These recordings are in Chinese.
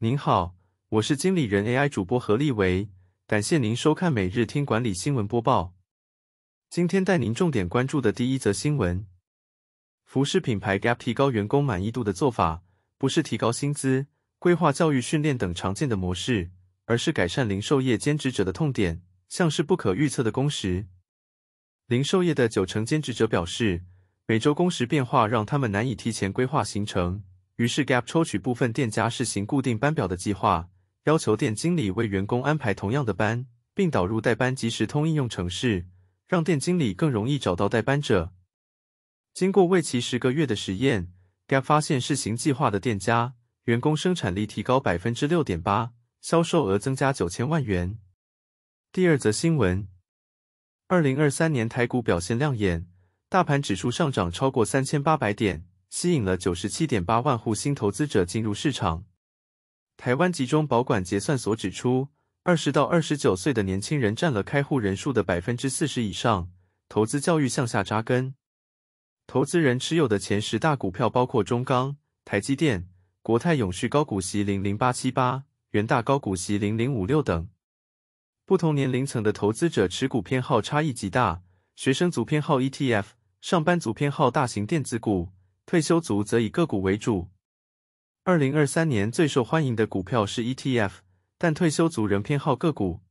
您好，我是经理人 AI 主播何立维，感谢您收看每日听管理新闻播报。今天带您重点关注的第一则新闻：服饰品牌 Gap 提高员工满意度的做法，不是提高薪资、规划教育训练等常见的模式，而是改善零售业兼职者的痛点，像是不可预测的工时。零售业的九成兼职者表示，每周工时变化让他们难以提前规划行程。于是，Gap 抽取部分店家试行固定班表的计划，要求店经理为员工安排同样的班，并导入代班即时通应用程式，让店经理更容易找到代班者。经过为期十个月的实验，Gap 发现试行计划的店家员工生产力提高百分之六点八，销售额增加九千万元。第二则新闻：二零二三年台股表现亮眼，大盘指数上涨超过三千八百点。吸引了九十七点八万户新投资者进入市场。台湾集中保管结算所指出，二十到二十九岁的年轻人占了开户人数的百分之四十以上，投资教育向下扎根。投资人持有的前十大股票包括中钢、台积电、国泰永续高股息零零八七八、元大高股息零零五六等。不同年龄层的投资者持股偏好差异极大，学生族偏好 ETF，上班族偏好大型电子股。退休族则以个股为主。二零二三年最受欢迎的股票是 ETF，但退休族仍偏好个股。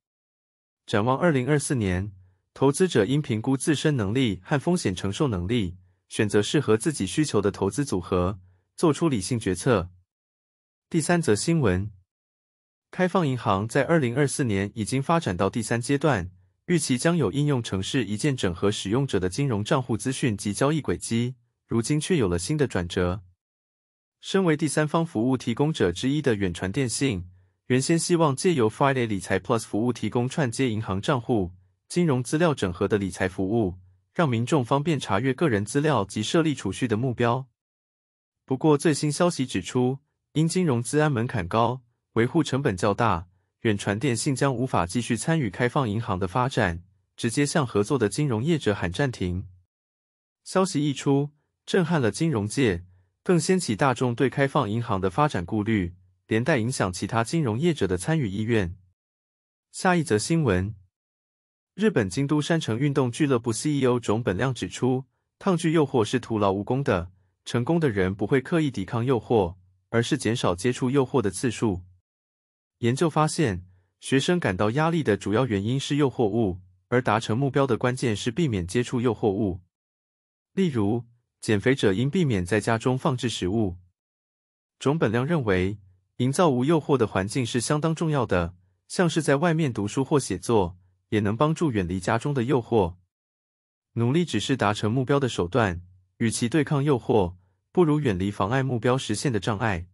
展望二零二四年，投资者应评估自身能力和风险承受能力，选择适合自己需求的投资组合，做出理性决策。第三则新闻：开放银行在二零二四年已经发展到第三阶段，预期将有应用城市一键整合使用者的金融账户资讯及交易轨迹。如今却有了新的转折。身为第三方服务提供者之一的远传电信，原先希望借由 Friday 理财 Plus 服务提供串接银行账户、金融资料整合的理财服务，让民众方便查阅个人资料及设立储蓄的目标。不过，最新消息指出，因金融资安门槛高、维护成本较大，远传电信将无法继续参与开放银行的发展，直接向合作的金融业者喊暂停。消息一出。震撼了金融界，更掀起大众对开放银行的发展顾虑，连带影响其他金融业者的参与意愿。下一则新闻：日本京都山城运动俱乐部 CEO 种本亮指出，抗拒诱惑是徒劳无功的。成功的人不会刻意抵抗诱惑，而是减少接触诱惑的次数。研究发现，学生感到压力的主要原因是诱惑物，而达成目标的关键是避免接触诱惑物。例如，减肥者应避免在家中放置食物。种本亮认为，营造无诱惑的环境是相当重要的。像是在外面读书或写作，也能帮助远离家中的诱惑。努力只是达成目标的手段，与其对抗诱惑，不如远离妨碍目标实现的障碍。